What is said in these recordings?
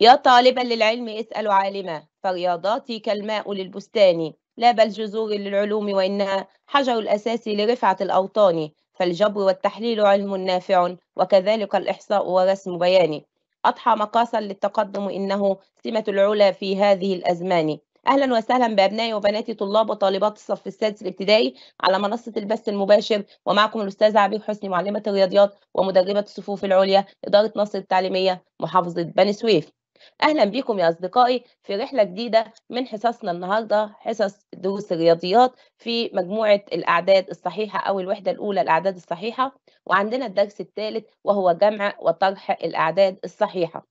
يا طالبا للعلم اسأل عالما فرياضاتي كالماء للبستان لا بل جذور للعلوم وإنها حجر الأساس لرفعة الأوطان فالجبر والتحليل علم نافع وكذلك الإحصاء ورسم بيان أضحى مقاسا للتقدم إنه سمة العلا في هذه الأزمان اهلا وسهلا بابنائي وبناتي طلاب وطالبات الصف السادس الابتدائي على منصه البث المباشر ومعكم الاستاذ عبير حسني معلمه الرياضيات ومدربه الصفوف العليا اداره نصر التعليميه محافظه بني سويف أهلا بكم يا أصدقائي في رحلة جديدة من حصصنا النهاردة حصص دروس الرياضيات في مجموعة الأعداد الصحيحة أو الوحدة الأولى الأعداد الصحيحة وعندنا الدرس الثالث وهو جمع وطرح الأعداد الصحيحة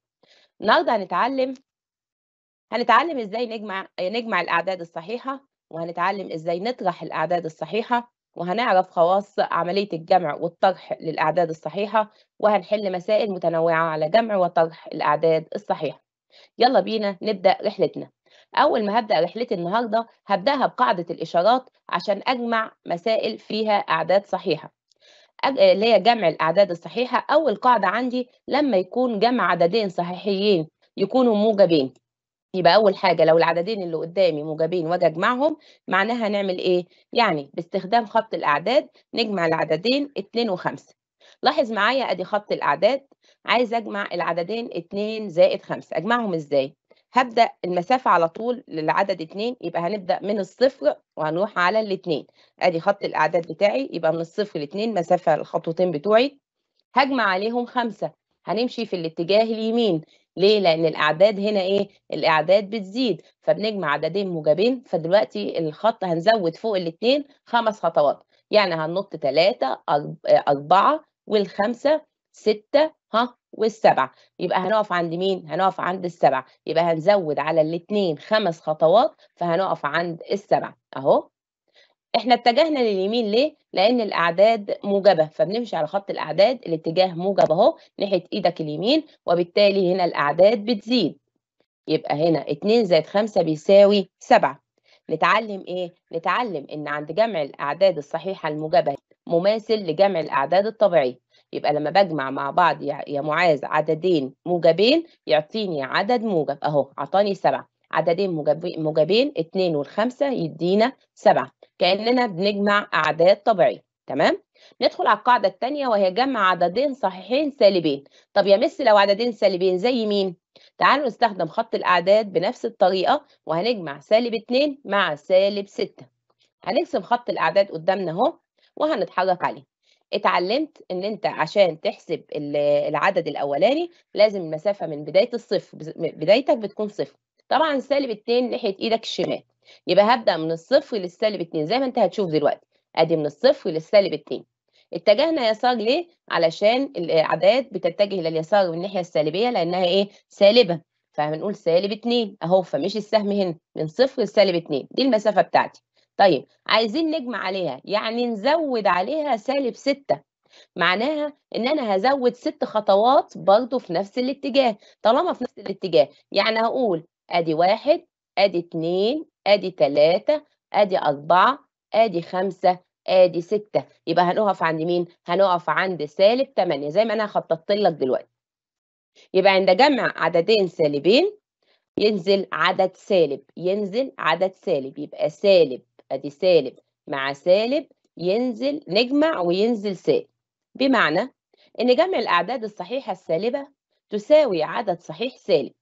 النهاردة هنتعلم هنتعلم إزاي نجمع نجمع الأعداد الصحيحة وهنتعلم إزاي نطرح الأعداد الصحيحة وهنعرف خواص عملية الجمع والطرح للأعداد الصحيحة وهنحل مسائل متنوعة على جمع وطرح الأعداد الصحيحة يلا بينا نبدأ رحلتنا أول ما هبدأ رحلتي النهاردة هبدأها بقاعدة الإشارات عشان أجمع مسائل فيها أعداد صحيحة اللي هي جمع الأعداد الصحيحة أول قاعدة عندي لما يكون جمع عددين صحيحيين يكونوا موجبين يبقى أول حاجة لو العددين اللي قدامي موجبين وأجي أجمعهم معناها هنعمل إيه؟ يعني باستخدام خط الأعداد نجمع العددين 2 و5 لاحظ معايا أدي خط الأعداد عايز أجمع العددين 2 زائد 5 أجمعهم إزاي؟ هبدأ المسافة على طول للعدد 2 يبقى هنبدأ من الصفر وهنروح على الاتنين أدي خط الأعداد بتاعي يبقى من الصفر لاتنين مسافة الخطوتين بتوعي هجمع عليهم خمسة هنمشي في الاتجاه اليمين ليه؟ لأن الأعداد هنا إيه؟ الأعداد بتزيد فبنجمع عددين موجبين فدلوقتي الخط هنزود فوق الاتنين خمس خطوات يعني هننط تلاتة أربعة والخمسة ستة ها والسبعة يبقى هنقف عند مين؟ هنقف عند السبعة يبقى هنزود على الاتنين خمس خطوات فهنقف عند السبعة أهو احنا اتجهنا لليمين ليه؟ لان الاعداد موجبه فبنمشي على خط الاعداد الاتجاه موجب اهو ناحيه ايدك اليمين وبالتالي هنا الاعداد بتزيد يبقى هنا 2 زائد 5 بيساوي 7 نتعلم ايه؟ نتعلم ان عند جمع الاعداد الصحيحه الموجبه مماثل لجمع الاعداد الطبيعي يبقى لما بجمع مع بعض يا معاذ عددين موجبين يعطيني عدد موجب اهو عطاني 7 عددين موجبين 2 وال5 يدينا 7 كأننا بنجمع أعداد طبيعية تمام؟ ندخل على القاعدة الثانية وهي جمع عددين صحيحين سالبين طب يا مس لو عددين سالبين زي مين؟ تعالوا نستخدم خط الأعداد بنفس الطريقة وهنجمع سالب 2 مع سالب 6 هنرسم خط الأعداد قدامنا أهو وهنتحرك عليه اتعلمت ان انت عشان تحسب العدد الاولاني لازم المسافه من بدايه الصفر بدايتك بتكون صفر طبعا سالب 2 ناحيه ايدك الشمال يبقى هبدأ من الصفر للسالب 2 زي ما انت هتشوف دلوقتي ادي من الصفر للسالب 2 اتجهنا يسار ليه؟ علشان الاعداد بتتجه الى اليسار من الناحيه السالبيه لانها ايه؟ سالبه فهنقول سالب 2 اهو فمش السهم هنا من صفر لسالب 2 دي المسافه بتاعتي طيب عايزين نجمع عليها يعني نزود عليها سالب 6 معناها ان انا هزود ست خطوات برضو في نفس الاتجاه طالما في نفس الاتجاه يعني هقول ادي واحد ادي اتنين ادي ثلاثة ادي أربعة ادي خمسة ادي ستة يبقى هنقف عند مين؟ هنقف عند سالب 8 زي ما انا خططت لك دلوقتي. يبقى عند جمع عددين سالبين ينزل عدد سالب ينزل عدد سالب يبقى سالب ادي سالب مع سالب ينزل نجمع وينزل سالب بمعنى ان جمع الاعداد الصحيحه السالبه تساوي عدد صحيح سالب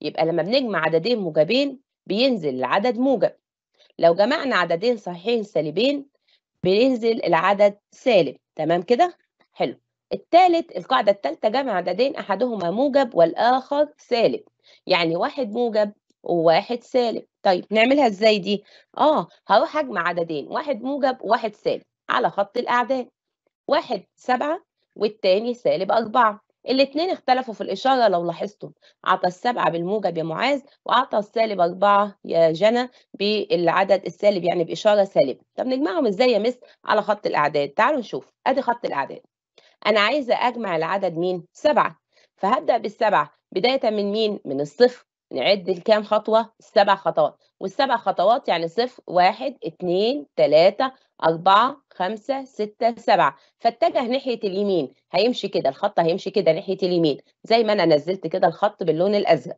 يبقى لما بنجمع عددين موجبين بينزل العدد موجب لو جمعنا عددين صحيحين سالبين بينزل العدد سالب تمام كده حلو الثالث القاعدة الثالثة جمع عددين أحدهما موجب والآخر سالب يعني واحد موجب وواحد سالب طيب نعملها ازاي دي اه هروح اجمع عددين واحد موجب وواحد سالب على خط الاعداد واحد سبعة والتاني سالب أربعة الاتنين اختلفوا في الإشارة لو لاحظتم أعطى السبعة بالموجب يا معاذ وأعطى السالب أربعة يا جنى بالعدد السالب يعني بإشارة سالبة طب نجمعهم إزاي يا مس على خط الأعداد تعالوا نشوف أدي خط الأعداد أنا عايزة أجمع العدد مين سبعة فهبدأ بالسبعة بداية من مين من الصفر نعد الكام خطوة السبع خطوات والسبع خطوات يعني صفر واحد اتنين تلاتة أربعة خمسة ستة سبعة فاتجه ناحية اليمين هيمشي كده الخط هيمشي كده ناحية اليمين زي ما أنا نزلت كده الخط باللون الأزرق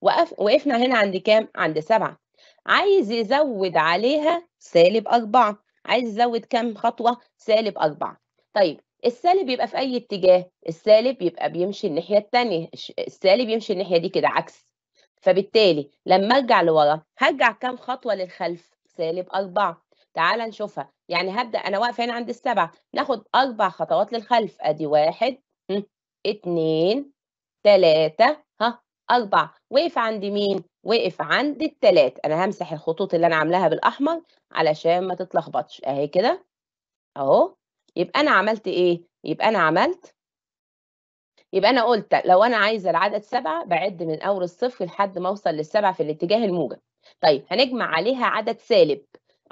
وقف وقفنا هنا عند كام؟ عند سبعة عايز يزود عليها سالب أربعة عايز يزود كام خطوة؟ سالب أربعة طيب السالب يبقى في أي اتجاه؟ السالب يبقى بيمشي الناحية التانية السالب يمشي الناحية دي كده عكس فبالتالي لما أرجع لورا هرجع كام خطوة للخلف؟ سالب أربعة تعال نشوفها يعني هبدأ أنا واقفة هنا عند السبعة ناخد أربع خطوات للخلف أدي واحد اتنين تلاتة ها أربع وقف عند مين؟ وقف عند التلات أنا همسح الخطوط اللي أنا عاملاها بالأحمر علشان ما تتلخبطش أهي كده أهو يبقى أنا عملت إيه؟ يبقى أنا عملت يبقى أنا قلت لو أنا عايزة العدد سبعة بعد من أول الصفر لحد ما أوصل للسبعة في الاتجاه الموجب طيب هنجمع عليها عدد سالب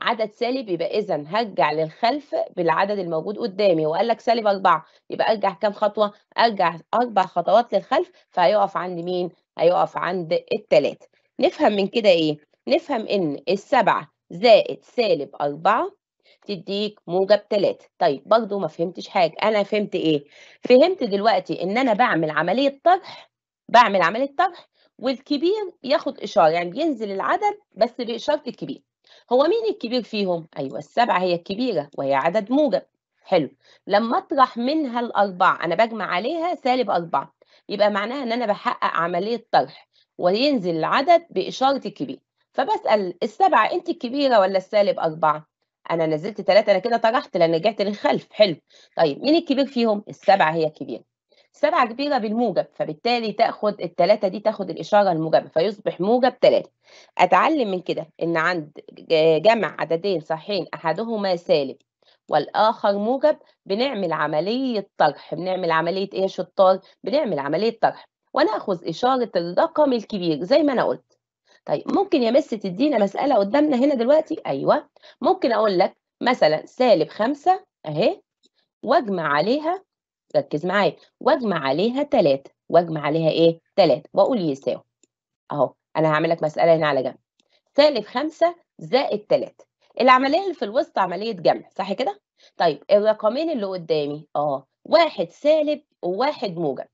عدد سالب يبقى إذا هرجع للخلف بالعدد الموجود قدامي وقال لك سالب أربعة يبقى أرجع كام خطوة؟ أرجع أربع خطوات للخلف فهيقف عند مين؟ هيقف عند التلاتة نفهم من كده إيه؟ نفهم إن السبعة زائد سالب أربعة تديك موجب 3 طيب برضو ما فهمتش حاجة أنا فهمت إيه؟ فهمت دلوقتي إن أنا بعمل عملية طرح بعمل عملية طرح والكبير ياخد إشارة يعني بينزل العدد بس بإشارة الكبير هو مين الكبير فيهم؟ أيوه السبعة هي الكبيرة وهي عدد موجب حلو لما أطرح منها الأربعة أنا بجمع عليها سالب أربعة يبقى معناها إن أنا بحقق عملية طرح وينزل العدد بإشارة الكبير فبسأل السبعة أنت الكبيرة ولا السالب أربعة؟ أنا نزلت ثلاثة أنا كده طرحت لأن رجعت للخلف حلو طيب مين الكبير فيهم؟ السبعة هي الكبيرة سبعة كبيرة بالموجب فبالتالي تاخد التلاتة دي تاخد الإشارة الموجبة فيصبح موجب تلاتة أتعلم من كده إن عند جمع عددين صحيحين أحدهما سالب والآخر موجب بنعمل عملية طرح بنعمل عملية إيه يا شطار؟ بنعمل عملية طرح وناخذ إشارة الرقم الكبير زي ما أنا قلت طيب ممكن يا مس تدينا مسألة قدامنا هنا دلوقتي؟ أيوه ممكن أقول لك مثلا سالب خمسة أهي وأجمع عليها ركز معايا واجمع عليها 3 واجمع عليها ايه 3 واقول يساوي اهو انا هعمل لك مساله هنا على جنب سالب 5 زائد 3 العمليه اللي في الوسط عمليه جمع صح كده طيب الرقمين اللي قدامي اه واحد سالب وواحد موجب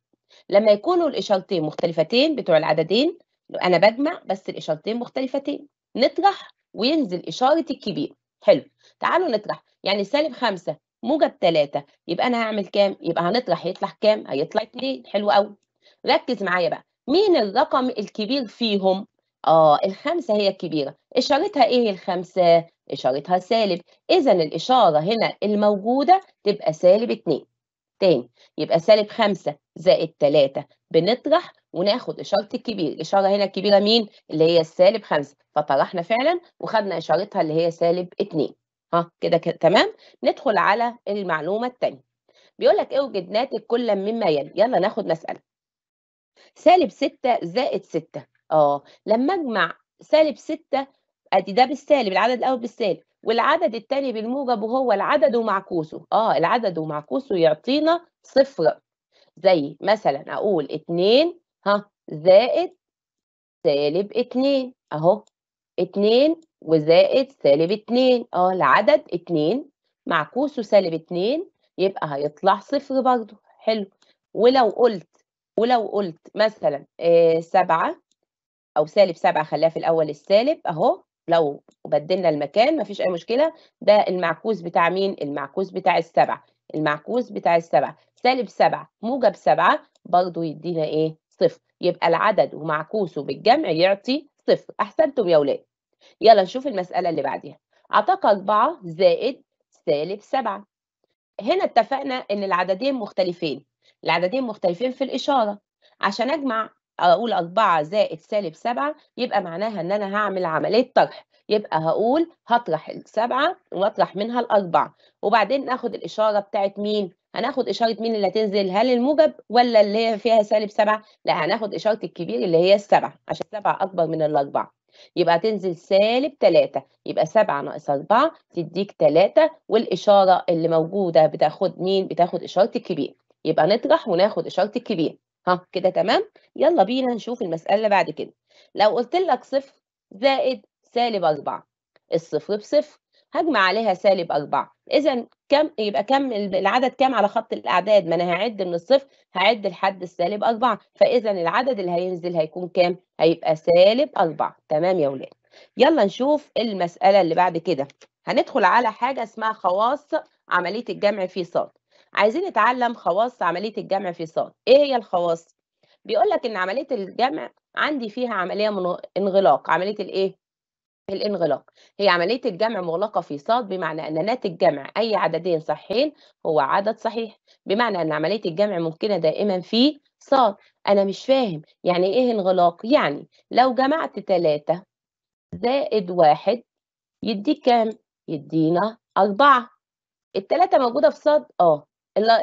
لما يكونوا الاشارتين مختلفتين بتوع العددين انا بجمع بس الاشارتين مختلفتين نطرح وينزل اشاره الكبير حلو تعالوا نطرح يعني سالب 5 موجب 3 يبقى انا هعمل كام يبقى هنطرح يطلع كام هيطلع 2 حلو قوي ركز معايا بقى مين الرقم الكبير فيهم اه الخمسه هي الكبيره اشارتها ايه الخمسه اشارتها سالب اذا الاشاره هنا الموجوده تبقى سالب 2 تاني يبقى سالب 5 زائد 3 بنطرح وناخد اشاره الكبير الاشاره هنا الكبيره مين اللي هي السالب 5 فطرحنا فعلا وخدنا اشارتها اللي هي سالب 2 ها آه، كده تمام ندخل على المعلومه الثانيه بيقول لك اوجد إيه ناتج كل مما يلي يلا ناخد مساله سالب 6 زائد 6 اه لما اجمع سالب 6 ادي ده بالسالب العدد الاول بالسالب والعدد الثاني بالموجب وهو العدد ومعكوسه اه العدد ومعكوسه يعطينا صفر زي مثلا اقول 2 ها زائد سالب 2 اهو 2 وزائد سالب 2 اه العدد 2 معكوسه سالب 2 يبقى هيطلع صفر برضه حلو ولو قلت ولو قلت مثلا آه سبعة أو سالب سبعة خليها في الأول السالب أهو لو بدلنا المكان مفيش أي مشكلة ده المعكوس بتاع مين؟ المعكوس بتاع السبعة المعكوس بتاع السبعة سالب سبعة موجب سبعة برضه يدينا إيه؟ صفر يبقى العدد ومعكوسه بالجمع يعطي صفر أحسنتم يا ولاد يلا نشوف المسألة اللي بعديها عطاك 4 زائد سالب 7 هنا اتفقنا ان العددين مختلفين العددين مختلفين في الإشارة عشان أجمع أقول 4 زائد سالب 7 يبقى معناها ان أنا هعمل عملية طرح يبقى هقول هطرح السبعة واطرح منها الأربعة وبعدين ناخد الإشارة بتاعت مين؟ هناخد إشارة مين اللي هتنزل هل الموجب ولا اللي هي فيها سالب سبعة؟ لا هناخد إشارة الكبير اللي هي السبعة عشان السبعة أكبر من الأربعة يبقى تنزل سالب 3 يبقى 7 ناقص 4 تديك 3 والإشارة اللي موجودة بتاخد مين؟ بتاخد إشارة الكبير يبقى نطرح وناخد إشارة الكبير ها كده تمام؟ يلا بينا نشوف المسألة اللي بعد كده لو قلت لك صفر زائد سالب 4 الصفر بصفر هجمع عليها سالب أربعة إذا كم يبقى كم العدد كم على خط الأعداد ما أنا هعد من الصفر هعد لحد السالب أربعة فإذا العدد اللي هينزل هيكون كام؟ هيبقى سالب أربعة تمام يا ولاد يلا نشوف المسألة اللي بعد كده هندخل على حاجة اسمها خواص عملية الجمع في صاد عايزين نتعلم خواص عملية الجمع في صاد إيه هي الخواص؟ بيقول لك إن عملية الجمع عندي فيها عملية انغلاق عملية الإيه؟ الانغلاق هي عملية الجمع مغلقة في ص بمعنى أن ناتج جمع أي عددين صحيين هو عدد صحيح بمعنى أن عملية الجمع ممكنة دائما في ص أنا مش فاهم يعني إيه انغلاق يعني لو جمعت تلاتة زائد واحد يديك كام؟ يدينا أربعة التلاتة موجودة في صاد آه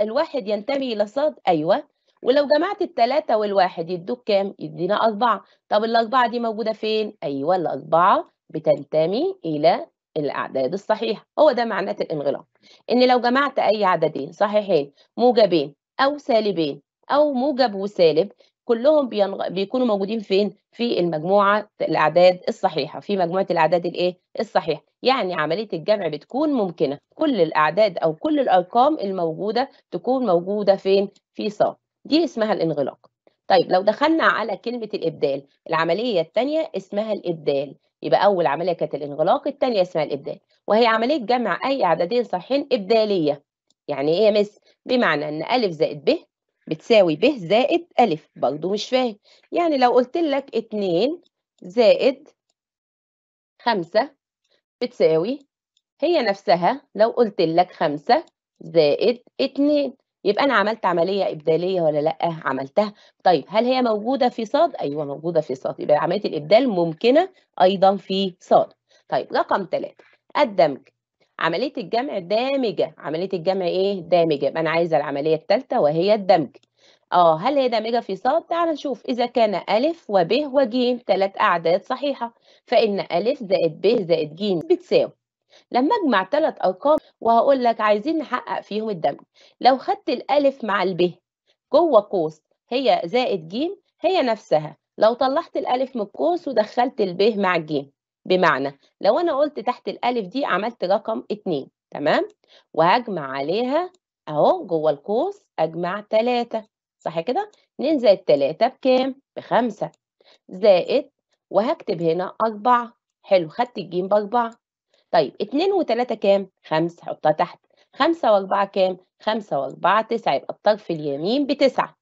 الواحد ينتمي إلى صاد أيوه ولو جمعت التلاتة والواحد يدوك كام؟ يدينا أربعة، طب الأربعة دي موجودة فين؟ أيوه الأربعة بتنتمي إلى الأعداد الصحيحة هو ده معناه الانغلاق إن لو جمعت أي عددين صحيحين موجبين أو سالبين أو موجب وسالب كلهم بينغ... بيكونوا موجودين فين في المجموعه الاعداد الصحيحه في مجموعه الاعداد الايه الصحيحه يعني عمليه الجمع بتكون ممكنه كل الاعداد او كل الارقام الموجوده تكون موجوده فين في ص دي اسمها الانغلاق طيب لو دخلنا على كلمه الابدال العمليه الثانيه اسمها الابدال يبقى أول عملية كانت الانغلاق الثانية اسمها الإبدال وهي عملية جمع أي عددين صحيحين إبدالية يعني إيه يا مس؟ بمعنى إن أ زائد ب بتساوي ب زائد أ برضه مش فاهم يعني لو قلت لك 2 زائد 5 بتساوي هي نفسها لو قلت لك 5 زائد 2 يبقى انا عملت عمليه ابداليه ولا لا عملتها طيب هل هي موجوده في صاد ايوه موجوده في صاد يبقى عمليه الابدال ممكنه ايضا في صاد طيب رقم ثلاثة الدمج عمليه الجمع دامجه عمليه الجمع ايه دامجه يبقى انا عايزه العمليه الثالثه وهي الدمج اه هل هي دامجه في صاد تعال نشوف اذا كان ا وب وج ثلاث اعداد صحيحه فان ا زائد ب زائد ج بتساوي لما اجمع ثلاث ارقام وهقول لك عايزين نحقق فيهم الدمج لو خدت الالف مع الب جوه قوس هي زائد ج هي نفسها لو طلعت الالف من القوس ودخلت الب مع ج بمعنى لو انا قلت تحت الالف دي عملت رقم 2 تمام وهجمع عليها اهو جوه القوس اجمع 3 صح كده 2 زائد 3 بكام ب 5 زائد وهكتب هنا 4 حلو خدت الجيم بأربعة طيب 2 و3 كام؟ 5 حطها تحت 5 و4 كام؟ 5 و4 9 يبقى الطرف اليمين ب 9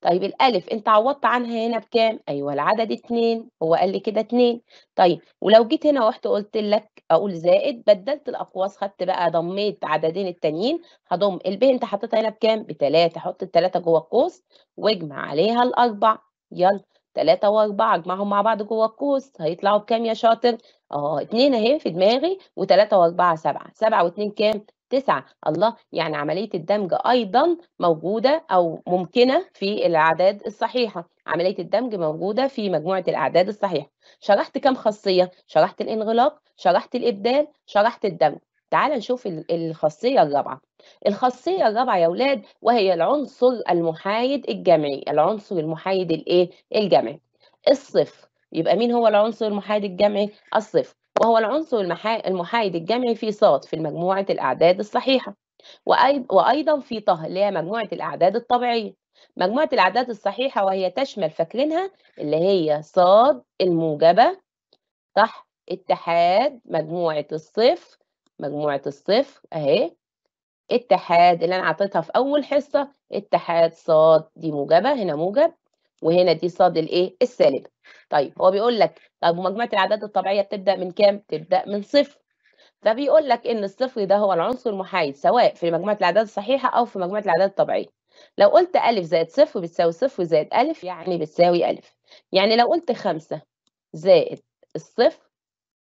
طيب الألف أنت عوضت عنها هنا بكام؟ أيوه العدد 2 هو قال لي كده 2 طيب ولو جيت هنا ورحت قلت لك أقول زائد بدلت الأقواس خدت بقى ضميت عددين التانيين هضم ال ب أنت حطيتها هنا بكام؟ ب 3 حط ال 3 جوه القوس واجمع عليها الأربع يلا 3 و4 اجمعهم مع بعض جوه القوس هيطلعوا بكام يا شاطر؟ آه 2 أهي في دماغي و3 و4 7 7 و2 كام؟ 9 الله يعني عملية الدمج أيضا موجودة أو ممكنة في الأعداد الصحيحة عملية الدمج موجودة في مجموعة الأعداد الصحيحة شرحت كام خاصية؟ شرحت الانغلاق شرحت الإبدال شرحت الدمج تعال نشوف الخاصية الرابعة الخاصية الرابعة يا أولاد وهي العنصر المحايد الجمعي العنصر المحايد الإيه؟ الجمعي الصفر يبقى مين هو العنصر المحايد الجمعي الصفر وهو العنصر المحايد الجمعي في صاد في مجموعه الاعداد الصحيحه وايضا في طه اللي هي مجموعه الاعداد الطبيعيه مجموعه الاعداد الصحيحه وهي تشمل فاكرينها اللي هي صاد الموجبه صح اتحاد مجموعه الصفر مجموعه الصفر اهي اتحاد اللي انا عطيتها في اول حصه اتحاد صاد دي موجبه هنا موجب وهنا دي صاد الايه السالبه طيب هو بيقول لك طب ومجموعه الاعداد الطبيعيه بتبدا من كام؟ تبدا من صفر فبيقول لك ان الصفر ده هو العنصر المحايد سواء في مجموعه الاعداد الصحيحه او في مجموعه الاعداد الطبيعيه لو قلت أ زائد صفر بتساوي صفر زائد أ يعني بتساوي أ. يعني لو قلت خمسة زائد الصفر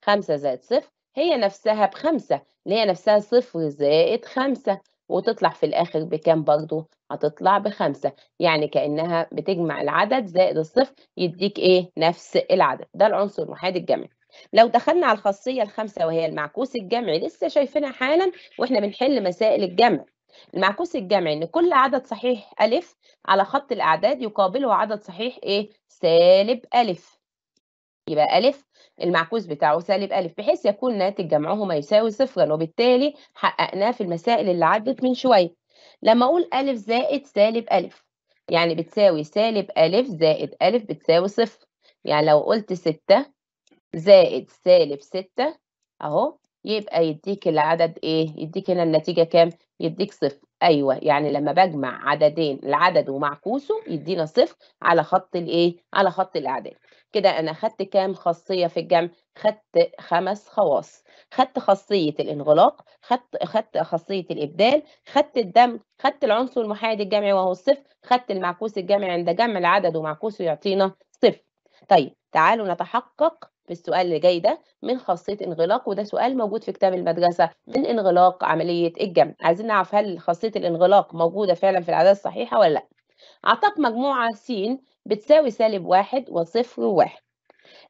خمسة زائد صفر هي نفسها بخمسة اللي هي نفسها صفر زائد خمسة وتطلع في الآخر بكام برضو هتطلع بخمسة يعني كأنها بتجمع العدد زائد الصفر يديك إيه نفس العدد ده العنصر الوحيد الجمعي لو دخلنا على الخاصية الخامسة وهي المعكوس الجمعي لسه شايفينها حالا وإحنا بنحل مسائل الجمع المعكوس الجمعي إن كل عدد صحيح ألف على خط الأعداد يقابله عدد صحيح إيه سالب ألف يبقى ألف المعكوس بتاعه سالب ألف بحيث يكون ناتج جمعهما يساوي صفرا وبالتالي حققناه في المسائل اللي عدت من شوية لما أقول أ زائد سالب أ يعني بتساوي سالب أ زائد أ بتساوي صفر يعني لو قلت ستة زائد سالب ستة أهو يبقى يديك العدد إيه؟ يديك هنا النتيجة كام؟ يديك صفر أيوه يعني لما بجمع عددين العدد ومعكوسه يدينا صفر على خط الإيه؟ على خط الأعداد كده أنا خدت كام خاصية في الجمع؟ خدت خمس خواص خدت خاصية الانغلاق خدت خدت خاصية الإبدال خدت الدم خدت العنصر المحايد الجمعي وهو الصفر خدت المعكوس الجمعي عند جمع العدد ومعكوسه يعطينا صفر طيب تعالوا نتحقق في السؤال اللي جاي ده من خاصية انغلاق وده سؤال موجود في كتاب المدرسة من انغلاق عملية الجمع عايزين نعرف هل خاصية الانغلاق موجودة فعلا في الأعداد الصحيحة ولا لا أعطاك مجموعة س بتساوي سالب واحد وصفر وواحد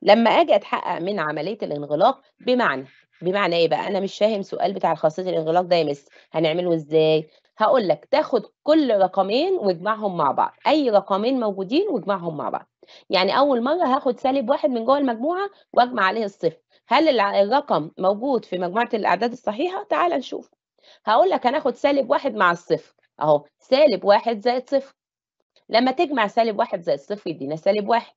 لما اجي اتحقق من عمليه الانغلاق بمعنى بمعنى ايه بقى انا مش فاهم سؤال بتاع خاصيه الانغلاق ده يا مس هنعمله ازاي هقول لك تاخد كل رقمين واجمعهم مع بعض اي رقمين موجودين واجمعهم مع بعض يعني اول مره هاخد سالب واحد من جوه المجموعه واجمع عليه الصفر هل الرقم موجود في مجموعه الاعداد الصحيحه تعال نشوف هقول لك هناخد سالب واحد مع الصفر اهو سالب واحد زائد صفر لما تجمع سالب واحد زائد صفر يدينا سالب واحد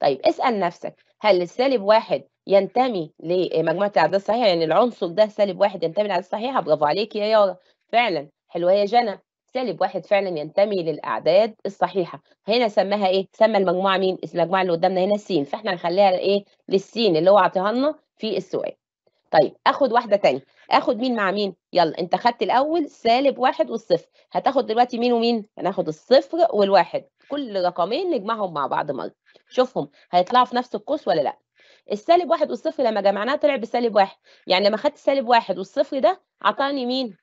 طيب اسأل نفسك هل السالب واحد ينتمي لمجموعة الأعداد الصحيحة يعني العنصر ده سالب واحد ينتمي للأعداد الصحيحة برافو عليك يا يارا فعلا حلوة يا جنى سالب واحد فعلا ينتمي للأعداد الصحيحة هنا سماها إيه؟ سمى المجموعة مين؟ المجموعة اللي قدامنا هنا س، فإحنا هنخليها إيه؟ للسين اللي هو أعطيها لنا في السؤال طيب اخد واحده ثانيه اخد مين مع مين يلا انت خدت الاول سالب واحد والصفر هتاخد دلوقتي مين ومين هناخد الصفر والواحد كل رقمين نجمعهم مع بعض مره شوفهم هيطلعوا في نفس القوس ولا لا السالب واحد والصفر لما جمعناه طلع بسالب واحد يعني لما خدت سالب واحد والصفر ده عطاني مين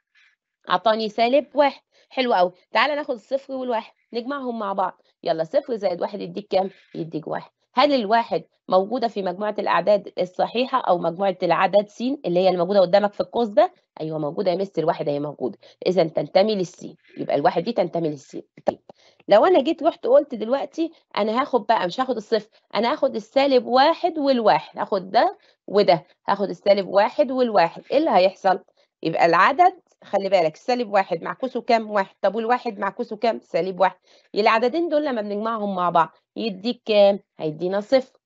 عطاني سالب واحد حلو قوي تعالى ناخد الصفر والواحد نجمعهم مع بعض يلا صفر زائد واحد يديك كام يديك واحد هل الواحد موجوده في مجموعه الاعداد الصحيحه او مجموعه العدد س اللي هي الموجوده قدامك في القوس ده ايوه موجوده يا مستر واحد هي موجوده اذا تنتمي للسين يبقى الواحد دي تنتمي للسين طيب لو انا جيت رحت قلت دلوقتي انا هاخد بقى مش هاخد الصفر انا هاخد السالب واحد والواحد هاخد ده وده هاخد السالب واحد والواحد ايه اللي هيحصل يبقى العدد خلي بالك سالب واحد معكوسه كام واحد طب والواحد معكوسه كام سالب واحد العددين دول لما بنجمعهم مع بعض يديك كام هيدينا صفر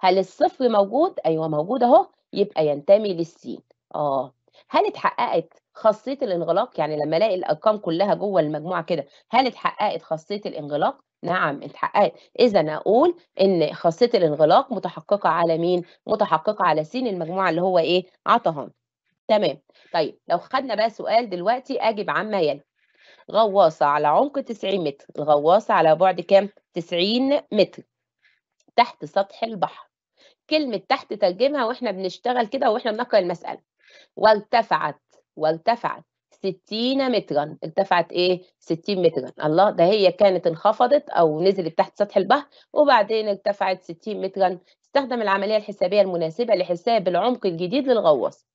هل الصفر موجود ايوه موجود اهو يبقى ينتمي للسين اه هل اتحققت خاصيه الانغلاق يعني لما الاقي الارقام كلها جوه المجموعه كده هل اتحققت خاصيه الانغلاق نعم اتحققت اذا اقول ان خاصيه الانغلاق متحققه على مين متحققه على سين المجموعه اللي هو ايه عطهان تمام طيب لو خدنا بقى سؤال دلوقتي أجب عما يلي غواصة على عمق 90 متر الغواصة على بعد كام 90 متر تحت سطح البحر كلمة تحت ترجمها واحنا بنشتغل كده واحنا بنقرأ المسألة وارتفعت وارتفعت 60 مترا ارتفعت ايه 60 مترا الله ده هي كانت انخفضت او نزلت تحت سطح البحر وبعدين ارتفعت 60 مترا استخدم العملية الحسابية المناسبة لحساب العمق الجديد للغواصة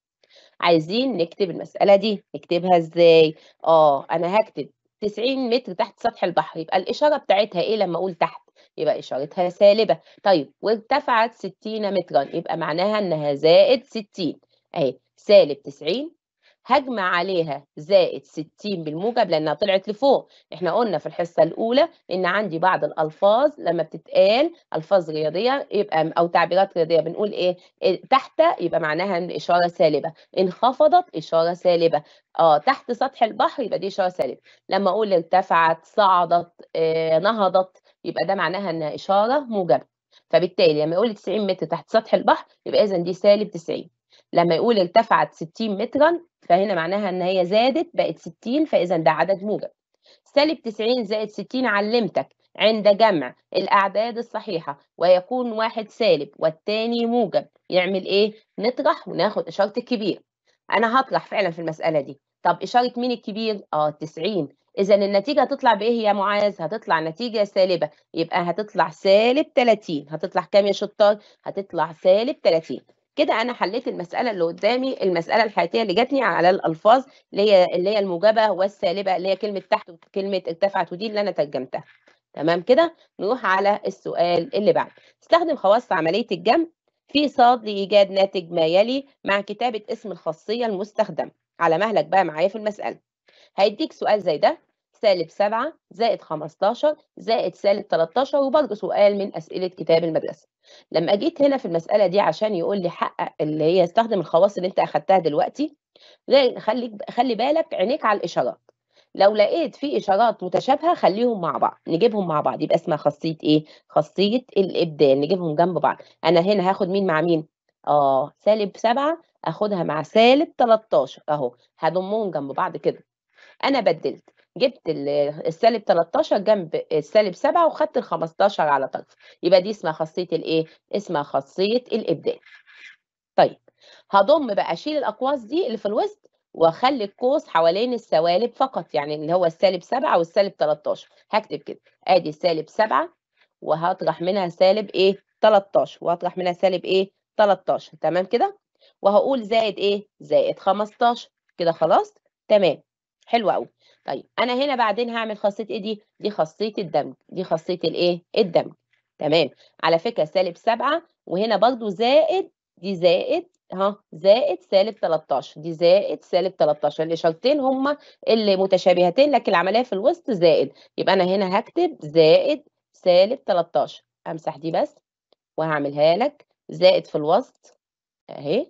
عايزين نكتب المسألة دي نكتبها إزاي؟ آه أنا هكتب 90 متر تحت سطح البحر يبقى الإشارة بتاعتها إيه لما أقول تحت؟ يبقى إشارتها سالبة طيب وارتفعت 60 مترا يبقى معناها إنها زائد 60 أهي سالب 90 هجمة عليها زائد 60 بالموجب لأنها طلعت لفوق احنا قلنا في الحصة الأولى إن عندي بعض الألفاظ لما بتتقال ألفاظ رياضية يبقى أو تعبيرات رياضية بنقول إيه؟, إيه تحت يبقى معناها إن إشارة سالبة انخفضت إشارة سالبة اه تحت سطح البحر يبقى دي إشارة سالبة لما أقول ارتفعت صعدت آه، نهضت يبقى ده معناها إنها إشارة موجبة فبالتالي لما أقول 90 متر تحت سطح البحر يبقى إذا دي سالب 90 لما يقول ارتفعت 60 مترا فهنا معناها ان هي زادت بقت 60 فاذا ده عدد موجب سالب 90 زائد 60 علمتك عند جمع الأعداد الصحيحة ويكون واحد سالب والتاني موجب يعمل إيه؟ نطرح وناخد إشارة الكبير أنا هطرح فعلا في المسألة دي طب إشارة مين الكبير؟ آه 90 إذا النتيجة هتطلع بإيه يا معاذ؟ هتطلع نتيجة سالبة يبقى هتطلع سالب 30 هتطلع كام يا شطار؟ هتطلع سالب 30 كده انا حليت المساله اللي قدامي المساله الحياتيه اللي جاتني على الالفاظ اللي هي اللي هي الموجبه والسالبه اللي هي كلمه تحت وكلمه ارتفعت ودي اللي انا ترجمتها تمام كده نروح على السؤال اللي بعد استخدم خواص عمليه الجمع في صاد لايجاد ناتج ما يلي مع كتابه اسم الخاصيه المستخدمه على مهلك بقى معايا في المساله هيديك سؤال زي ده سالب 7 زائد 15 زائد سالب 13 وبرضه سؤال من اسئله كتاب المدرسه. لما جيت هنا في المساله دي عشان يقول لي حقق اللي هي استخدم الخواص اللي انت اخدتها دلوقتي خلي خلي بالك عينيك على الاشارات. لو لقيت في اشارات متشابهه خليهم مع بعض نجيبهم مع بعض يبقى اسمها خاصيه ايه خاصيه الابدال نجيبهم جنب بعض انا هنا هاخد مين مع مين اه سالب 7 اخدها مع سالب 13 اهو هضمهم جنب بعض كده انا بدلت جبت السالب 13 جنب السالب 7 وخدت ال 15 على طرف يبقى دي اسمها خاصيه الايه اسمها خاصيه الابدال طيب هضم بقى اشيل الاقواس دي اللي في الوسط واخلي القوس حوالين السوالب فقط يعني اللي هو السالب 7 والسالب 13 هكتب كده ادي سالب 7 وهطرح منها سالب ايه 13 وهطرح منها سالب ايه 13 تمام كده وهقول زائد ايه زائد 15 كده خلاص تمام حلو قوي طيب انا هنا بعدين هعمل خاصيه ايه دي دي خاصيه الدمج دي خاصيه الايه الدمج تمام على فكره سالب 7 وهنا برضو زائد دي زائد ها زائد سالب 13 دي زائد سالب 13 الاشارتين هما اللي متشابهتين لكن العمليه في الوسط زائد يبقى انا هنا هكتب زائد سالب 13 امسح دي بس وهعملها لك زائد في الوسط اهي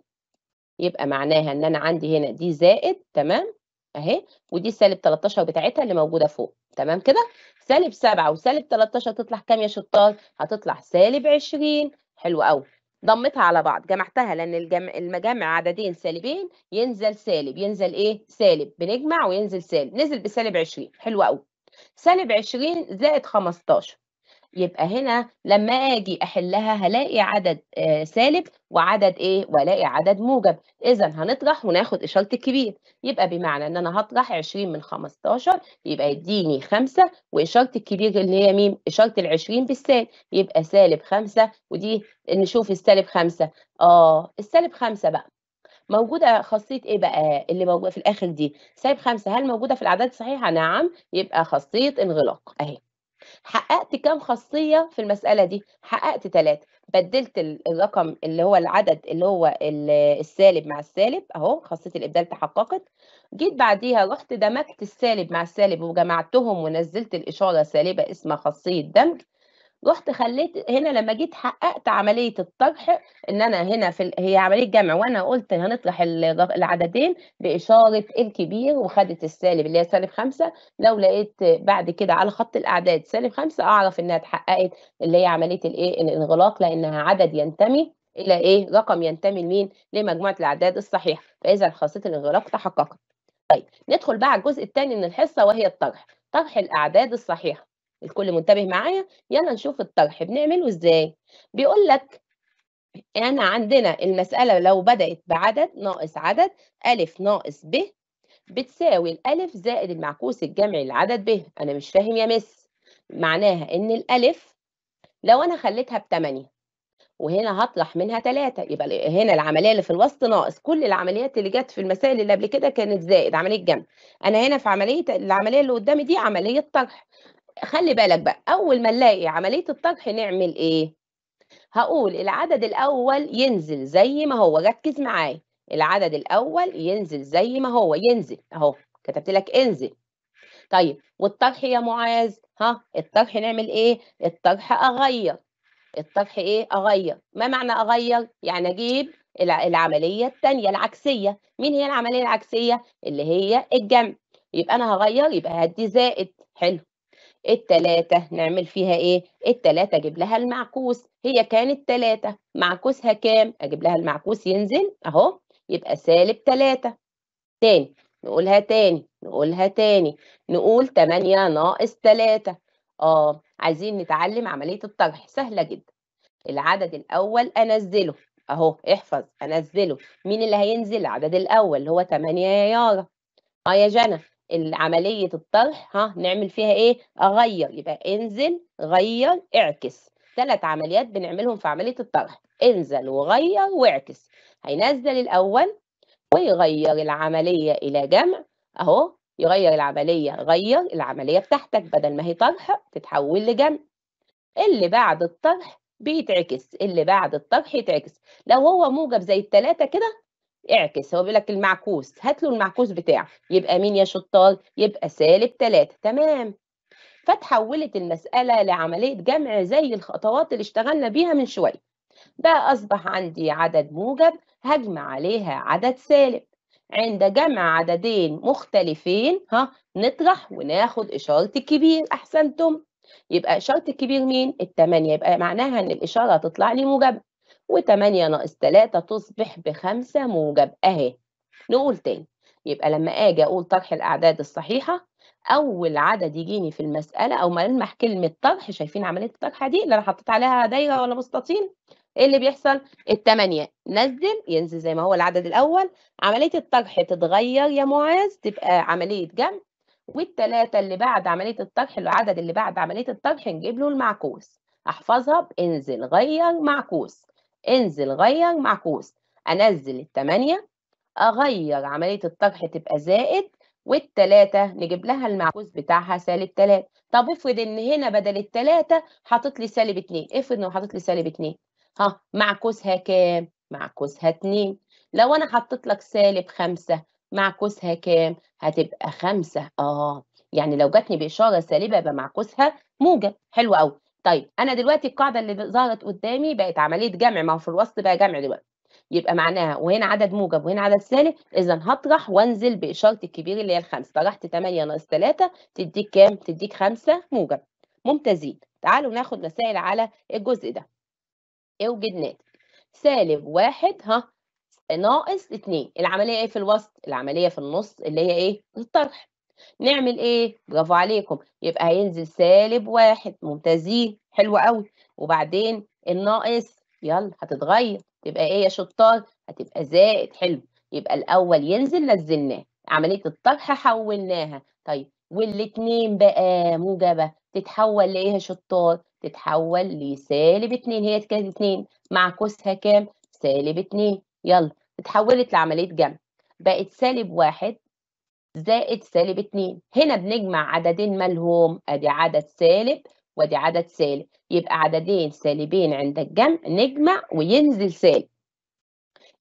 يبقى معناها ان انا عندي هنا دي زائد تمام اهي ودي سالب 13 بتاعتها اللي موجوده فوق تمام كده سالب 7 وسالب 13 هتطلع كام يا شطار هتطلع سالب 20 حلو قوي ضمتها على بعض جمعتها لان الجمع المجامع عددين سالبين ينزل سالب ينزل ايه سالب بنجمع وينزل سالب نزل بسالب 20 حلو قوي سالب 20 زائد 15 يبقى هنا لما اجي احلها هلاقي عدد آه، سالب وعدد ايه والاقي عدد موجب اذا هنطرح وناخد اشاره الكبير يبقى بمعنى ان انا هطرح 20 من 15 يبقى يديني 5 واشاره الكبير اللي هي ميم اشاره ال20 بالسالب يبقى سالب 5 ودي نشوف السالب 5 اه السالب 5 بقى موجوده خاصيه ايه بقى اللي موجوده في الاخر دي سالب خمسة هل موجوده في الاعداد الصحيحه نعم يبقى خاصيه انغلاق اهي حققت كام خاصية في المسألة دي؟ حققت ثلاثة بدلت الرقم اللي هو العدد اللي هو السالب مع السالب اهو خاصية الإبدال تحققت جيت بعديها رحت دمجت السالب مع السالب وجمعتهم ونزلت الإشارة سالبة اسمها خاصية دمج رحت خليت هنا لما جيت حققت عمليه الطرح ان انا هنا في ال... هي عمليه جمع وانا قلت هنطرح العددين باشاره الكبير وخدت السالب اللي هي سالب خمسه لو لقيت بعد كده على خط الاعداد سالب خمسه اعرف انها اتحققت اللي هي عمليه الايه الانغلاق لانها عدد ينتمي الى ايه رقم ينتمي لمين لمجموعه الاعداد الصحيحه فاذا خاصيه الانغلاق تحققت طيب ندخل بقى على الجزء الثاني من الحصه وهي الطرح طرح الاعداد الصحيحه الكل منتبه معايا يلا نشوف الطرح بنعمله ازاي بيقول لك انا عندنا المساله لو بدات بعدد ناقص عدد ا ناقص ب بتساوي الالف زائد المعكوس الجمعي لعدد ب انا مش فاهم يا مس معناها ان الالف لو انا خليتها ب 8 وهنا هطرح منها 3 يبقى هنا العمليه اللي في الوسط ناقص كل العمليات اللي جت في المسائل اللي قبل كده كانت زائد عمليه جمع انا هنا في عمليه العمليه اللي قدامي دي عمليه طرح خلي بالك بقى اول ما نلاقي عمليه الطرح نعمل ايه هقول العدد الاول ينزل زي ما هو ركز معايا العدد الاول ينزل زي ما هو ينزل اهو كتبت لك انزل طيب والطرح يا معاذ ها الطرح نعمل ايه الطرح اغير الطرح ايه اغير ما معنى اغير يعني اجيب العمليه الثانيه العكسيه مين هي العمليه العكسيه اللي هي الجمع يبقى انا هغير يبقى هدي زائد حلو التلاتة نعمل فيها ايه التلاتة اجيب لها المعكوس هي كانت تلاتة معكوسها كام اجيب لها المعكوس ينزل اهو يبقى سالب تلاتة تاني نقولها تاني نقولها تاني نقول تمانية ناقص تلاتة اه عايزين نتعلم عملية الطرح سهلة جدا العدد الأول أنزله أهو احفظ أنزله مين اللي هينزل العدد الأول اللي هو تمانية يا يارا اه يا جنى عملية الطرح ها نعمل فيها ايه اغير يبقى انزل غير اعكس ثلاث عمليات بنعملهم في عملية الطرح انزل وغير واعكس هينزل الاول ويغير العملية الى جمع اهو يغير العملية غير العملية بتاعتك بدل ما هي طرح تتحول لجمع اللي بعد الطرح بيتعكس اللي بعد الطرح يتعكس لو هو موجب زي التلاتة كده اعكس هو بيقول لك المعكوس هات له المعكوس بتاعه يبقى مين يا شطال يبقى سالب 3 تمام فتحولت المساله لعمليه جمع زي الخطوات اللي اشتغلنا بيها من شويه ده اصبح عندي عدد موجب هجمع عليها عدد سالب عند جمع عددين مختلفين ها نطرح وناخد إشارة الكبير أحسنتم يبقى إشارة الكبير مين؟ التمانية يبقى معناها إن الإشارة هتطلع لي موجبة و8 ناقص 3 تصبح بخمسة موجب أهي نقول تاني يبقى لما أجي أقول طرح الأعداد الصحيحة أول عدد يجيني في المسألة أو ما المح كلمة طرح شايفين عملية الطرح دي اللي أنا حطيت عليها دايرة ولا مستطيل إيه اللي بيحصل؟ التمانية نزل ينزل زي ما هو العدد الأول عملية الطرح تتغير يا معاذ تبقى عملية جمع والتلاتة اللي بعد عملية الطرح العدد اللي بعد عملية الطرح نجيب له المعكوس احفظها بانزل غير معكوس انزل غير معكوس انزل الثمانية اغير عملية الطرح تبقى زائد والتلاتة نجيب لها المعكوس بتاعها سالب تلاتة طب افرض ان هنا بدل التلاتة حاطط لي سالب اتنين افرض هو حاطط لي سالب اتنين ها معكوسها كام؟ معكوسها اتنين لو انا حطيت لك سالب خمسة معكوسها كام؟ هتبقى خمسة اه يعني لو جاتني بإشارة سالبة يبقى معكوسها موجب حلو قوي طيب انا دلوقتي القاعده اللي ظهرت قدامي بقت عمليه جمع ما هو في الوسط بقى جمع دلوقتي يبقى معناها وهنا عدد موجب وهنا عدد سالب اذا هطرح وانزل باشاره الكبير اللي هي الخمسه طرحت 8 ناقص 3 تديك كام تديك 5 موجب ممتازين تعالوا ناخد مسائل على الجزء ده اوجد إيه ناتج سالب واحد ها ناقص اتنين العمليه ايه في الوسط العمليه في النص اللي هي ايه الطرح نعمل ايه برافو عليكم يبقى هينزل سالب واحد ممتازين حلو قوي وبعدين الناقص يلا هتتغير تبقى ايه يا شطار هتبقى زائد حلو يبقى الاول ينزل نزلناه عمليه الطرح حولناها طيب والاثنين بقى موجبه تتحول لايه يا شطار تتحول لسالب اتنين هي كانت اتنين معكوسها كام سالب اتنين يلا اتحولت لعمليه جمع بقت سالب واحد زائد سالب 2 هنا بنجمع عددين مالهم ادي عدد سالب وادي عدد سالب يبقى عددين سالبين عند الجمع نجمع وينزل سالب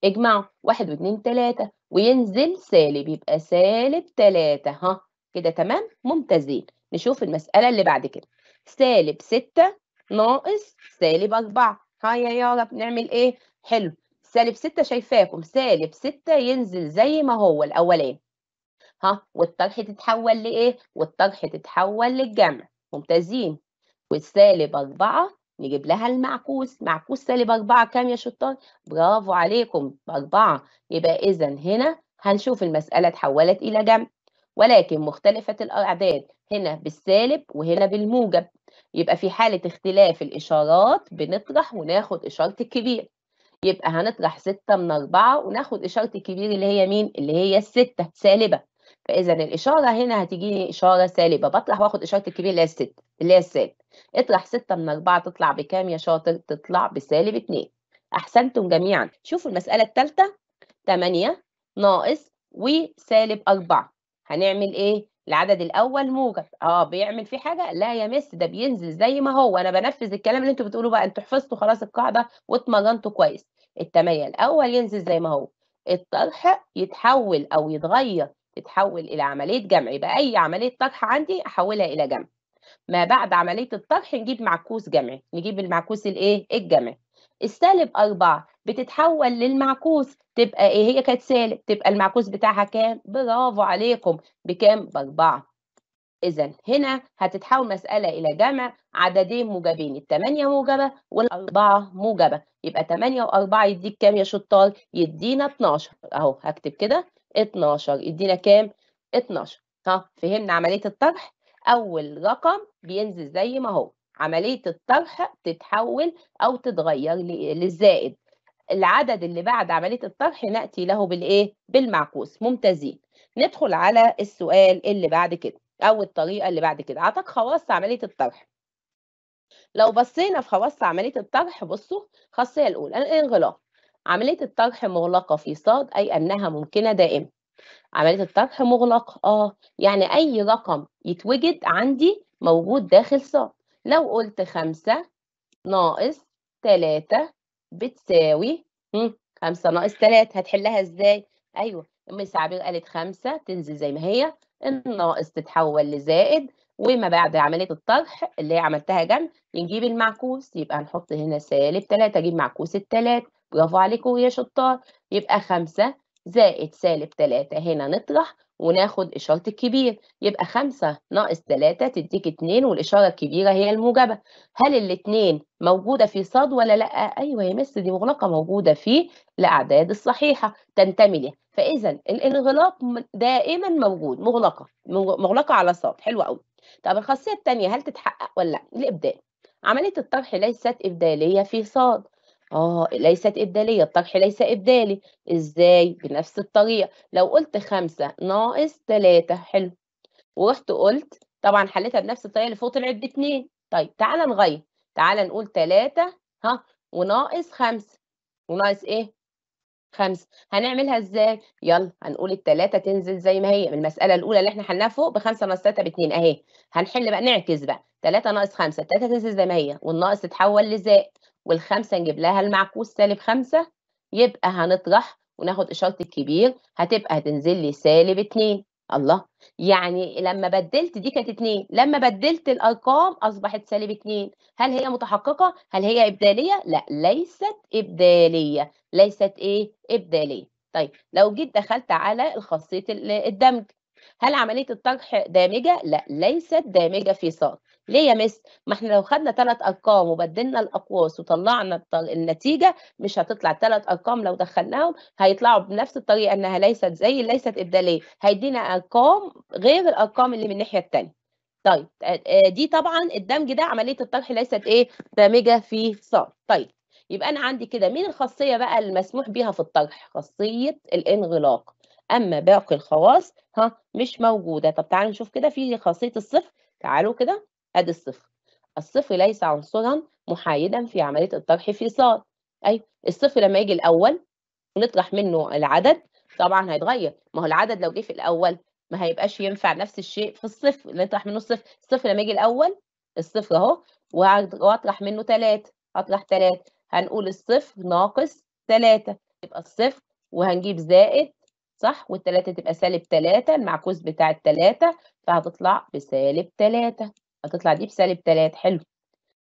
اجمعوا 1 و2 3 وينزل سالب يبقى سالب 3 ها كده تمام ممتازين نشوف المسألة اللي بعد كده سالب 6 ناقص سالب 4 هيا رب نعمل ايه حلو سالب 6 شايفاكم سالب 6 ينزل زي ما هو الاولاني ها والطرح تتحول لإيه؟ والطرح تتحول للجمع ممتازين والسالب أربعة نجيب لها المعكوس معكوس سالب أربعة كام يا شطار؟ برافو عليكم أربعة يبقى إذا هنا هنشوف المسألة اتحولت إلى جمع ولكن مختلفة الأعداد هنا بالسالب وهنا بالموجب يبقى في حالة اختلاف الإشارات بنطرح وناخد إشارة الكبير يبقى هنطرح ستة من أربعة وناخد إشارة الكبير اللي هي مين؟ اللي هي الستة سالبة فاذا الاشاره هنا هتجيني اشاره سالبه بطلع واخد اشاره الكبير اللي هي الست اللي هي السالب اطرح 6 من 4 تطلع بكام يا شاطر تطلع بسالب 2 احسنتم جميعا شوفوا المساله الثالثه 8 ناقص وسالب 4 هنعمل ايه العدد الاول موجب اه بيعمل فيه حاجه لا يا مس ده بينزل زي ما هو انا بنفذ الكلام اللي انتوا بتقولوه بقى انتوا حفظتوا خلاص القاعده واتمرنتوا كويس التمانية الاول ينزل زي ما هو الطرح يتحول او يتغير تتحول إلى عملية جمع يبقى أي عملية طرح عندي أحولها إلى جمع ما بعد عملية الطرح نجيب معكوس جمعي نجيب المعكوس الإيه الجمعي السالب أربعة بتتحول للمعكوس تبقى إيه هي كانت سالب تبقى المعكوس بتاعها كام برافو عليكم بكام بأربعة إذا هنا هتتحول مسألة إلى جمع عددين موجبين الثمانية موجبة والأربعة موجبة يبقى 8 و4 يديك كام يا شطار؟ يدينا 12 أهو هكتب كده 12 يدينا كام 12 ها فهمنا عمليه الطرح اول رقم بينزل زي ما هو عمليه الطرح تتحول او تتغير للزائد العدد اللي بعد عمليه الطرح ناتي له بالايه بالمعكوس ممتازين ندخل على السؤال اللي بعد كده او الطريقه اللي بعد كده اعطاك خواص عمليه الطرح لو بصينا في خواص عمليه الطرح بصوا الخاصيه الاولى الانغلاق عملية الطرح مغلقة في صاد أي أنها ممكنة دائما. عملية الطرح مغلقة آه يعني أي رقم يتوجد عندي موجود داخل صاد لو قلت خمسة ناقص تلاتة بتساوي خمسة ناقص تلاتة هتحلها إزاي؟ أيوه أم سعبير قالت خمسة تنزل زي ما هي الناقص تتحول لزائد وما بعد عملية الطرح اللي هي عملتها جنب نجيب المعكوس يبقى هنحط هنا سالب تلاتة أجيب معكوس التلاتة برافو عليكم يا شطار يبقى خمسة زائد سالب تلاتة هنا نطرح وناخد إشارة الكبير يبقى خمسة ناقص تلاتة تديك اتنين والإشارة الكبيرة هي الموجبة هل الاتنين موجودة في صاد ولا لأ؟ أيوه يا مس دي مغلقة موجودة في الأعداد الصحيحة تنتمي لها فإذا الانغلاق دائما موجود مغلقة مغلقة على صاد حلو قوي طب الخاصية التانية هل تتحقق ولا لأ؟ الإبدال عملية الطرح ليست إبدالية في صاد آه ليست إبدالية، الطرح ليس إبدالي، إزاي؟ بنفس الطريقة، لو قلت خمسة ناقص تلاتة، حلو، ورحت قلت طبعًا حليتها بنفس الطريقة اللي فوق طلعت باتنين، طيب تعالى نغير، تعالى نقول تلاتة ها وناقص خمسة، وناقص إيه؟ خمسة، هنعملها إزاي؟ يلا هنقول التلاتة تنزل زي ما هي من المسألة الأولى اللي إحنا حلناها فوق بخمسة ناقص تلاتة باتنين أهي، هنحل بقى نعكس بقى، تلاتة ناقص خمسة، التلاتة تنزل زي ما هي، والناقص تتحول لزائد. والخمسة نجيب لها المعكوس سالب خمسة يبقى هنطرح وناخد إشارة الكبير هتبقى هتنزل لي سالب اتنين الله يعني لما بدلت دي كانت اتنين لما بدلت الأرقام أصبحت سالب اتنين هل هي متحققة؟ هل هي إبدالية؟ لا ليست إبدالية ليست إيه؟ إبدالية طيب لو جيت دخلت على خاصية الدمج هل عملية الطرح دامجة؟ لا ليست دامجة في صاد ليه يا مس؟ ما احنا لو خدنا ثلاث ارقام وبدلنا الاقواس وطلعنا النتيجه مش هتطلع ثلاث ارقام لو دخلناهم هيطلعوا بنفس الطريقه انها ليست زي ليست ابداليه هيدينا ارقام غير الارقام اللي من الناحيه الثانيه. طيب آه، آه، دي طبعا الدمج ده عمليه الطرح ليست ايه؟ دامجه في صاد. طيب يبقى انا عندي كده مين الخاصيه بقى المسموح بيها في الطرح؟ خاصيه الانغلاق. اما باقي الخواص ها مش موجوده طب تعالوا نشوف كده في خاصيه الصفر تعالوا كده ادي الصفر الصفر ليس عنصرا محايدا في عمليه الطرح في صاد ايوه الصفر لما يجي الاول ونطرح منه العدد طبعا هيتغير ما هو العدد لو جه في الاول ما هيبقاش ينفع نفس الشيء في الصفر اللي نطرح منه الصفر الصفر لما يجي الاول الصفر اهو واطرح منه 3 اطرح 3 هنقول الصفر ناقص 3 يبقى الصفر وهنجيب زائد صح والتلاتة تبقى سالب تلاتة المعكوس بتاع التلاتة فهتطلع بسالب تلاتة هتطلع دي بسالب تلاتة حلو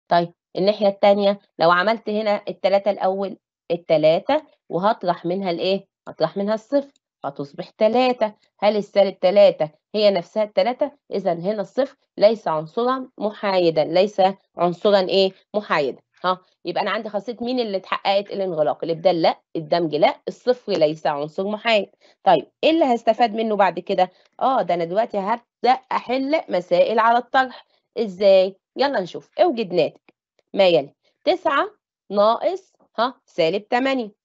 طيب الناحية التانية لو عملت هنا التلاتة الأول التلاتة وهطرح منها الإيه؟ هطرح منها الصفر فتصبح تلاتة هل السالب تلاتة هي نفسها التلاتة؟ إذا هنا الصفر ليس عنصرا محايدا ليس عنصرا إيه؟ محايدا ها يبقى انا عندي خاصيه مين اللي اتحققت الانغلاق الابدال لا الدمج لا الصفر ليس عنصر محايد طيب ايه اللي هستفاد منه بعد كده اه ده انا دلوقتي هبدا احل مسائل على الطرح ازاي يلا نشوف اوجد ناتج ما يلي 9 ناقص ها سالب 8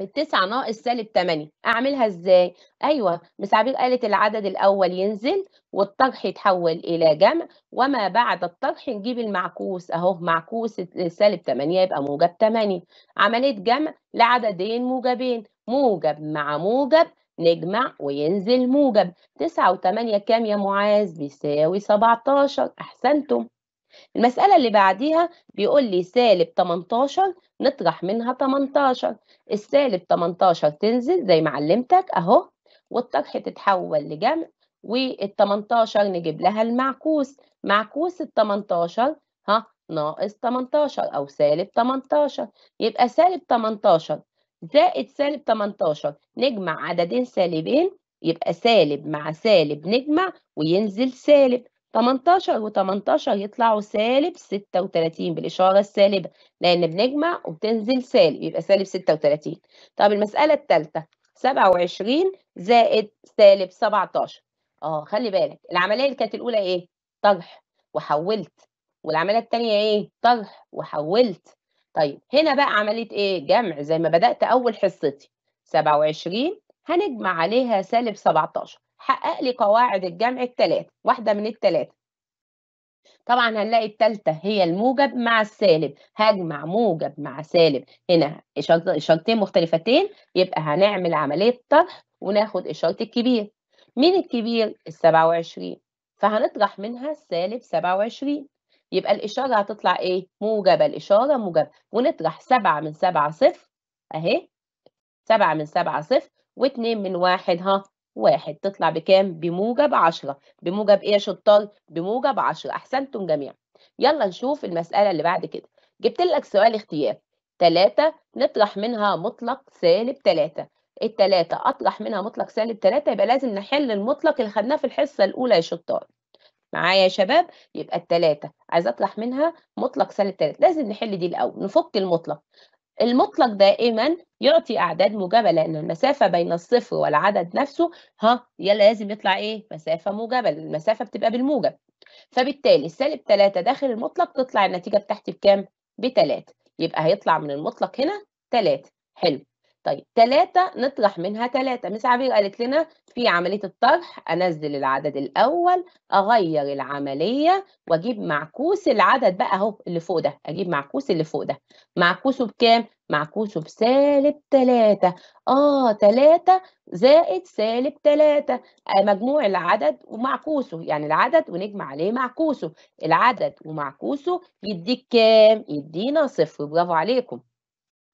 التسعة ناقص سالب تمانية أعملها إزاي؟ أيوه مساعدين قالت العدد الأول ينزل والطرح يتحول إلى جمع وما بعد الطرح نجيب المعكوس أهو معكوس سالب تمانية يبقى موجب تمانية عملية جمع لعددين موجبين موجب مع موجب نجمع وينزل موجب تسعة وتمانية كام يا معاذ؟ بيساوي سبعتاشر أحسنتم المسألة اللي بعديها بيقول لي سالب 18 نطرح منها 18 السالب 18 تنزل زي ما علمتك أهو والطرح تتحول لجمع وال 18 نجيب لها المعكوس معكوس ال 18 ها ناقص 18 أو سالب 18 يبقى سالب 18 زائد سالب 18 نجمع عددين سالبين يبقى سالب مع سالب نجمع وينزل سالب 18 و18 يطلعوا سالب 36 بالإشارة السالبة لأن بنجمع وبتنزل سالب يبقى سالب 36 طب المسألة الثالثة 27 زائد سالب 17 اه خلي بالك العملية اللي كانت الأولى إيه؟ طرح وحولت والعملية الثانية إيه؟ طرح وحولت طيب هنا بقى عملية إيه؟ جمع زي ما بدأت أول حصتي 27 هنجمع عليها سالب 17 حقق لي قواعد الجمع الثلاث واحدة من الثلاثة طبعا هنلاقي الثالثة هي الموجب مع السالب هجمع موجب مع سالب هنا إشارتين مختلفتين يبقى هنعمل عملية طرح وناخد إشارة الكبير مين الكبير؟ السبعة وعشرين فهنطرح منها السالب سبعة وعشرين يبقى الإشارة هتطلع إيه؟ موجبة الإشارة موجبة ونطرح سبعة من سبعة صفر أهي سبعة من سبعة صفر واتنين من واحد ها واحد تطلع بكام؟ بموجب 10 بموجب إيه يا شطار؟ بموجب 10 أحسنتم جميعا يلا نشوف المسألة اللي بعد كده جبت لك سؤال اختيار 3 نطرح منها مطلق سالب 3 التلاتة أطرح منها مطلق سالب تلاتة يبقى لازم نحل المطلق اللي خدناه في الحصة الأولى يا شطار معايا يا شباب يبقى التلاتة عايز أطرح منها مطلق سالب تلاتة لازم نحل دي الأول نفك المطلق المطلق دائما يعطي أعداد موجبة لأن المسافة بين الصفر والعدد نفسه ها لازم يطلع إيه؟ مسافة موجبة المسافة بتبقى بالموجب فبالتالي سالب 3 داخل المطلق تطلع النتيجة بتاعتي بكام؟ بتلاتة يبقى هيطلع من المطلق هنا تلاتة حلو طيب ثلاثة نطرح منها ثلاثة مس عبير قالت لنا في عملية الطرح أنزل العدد الأول أغير العملية وأجيب معكوس العدد بقى أهو اللي فوق ده أجيب معكوس اللي فوق ده معكوسه بكام؟ معكوسه بسالب تلاتة آه تلاتة زائد سالب تلاتة آه، مجموع العدد ومعكوسه يعني العدد ونجمع عليه معكوسه العدد ومعكوسه يديك كام؟ يدينا صفر برافو عليكم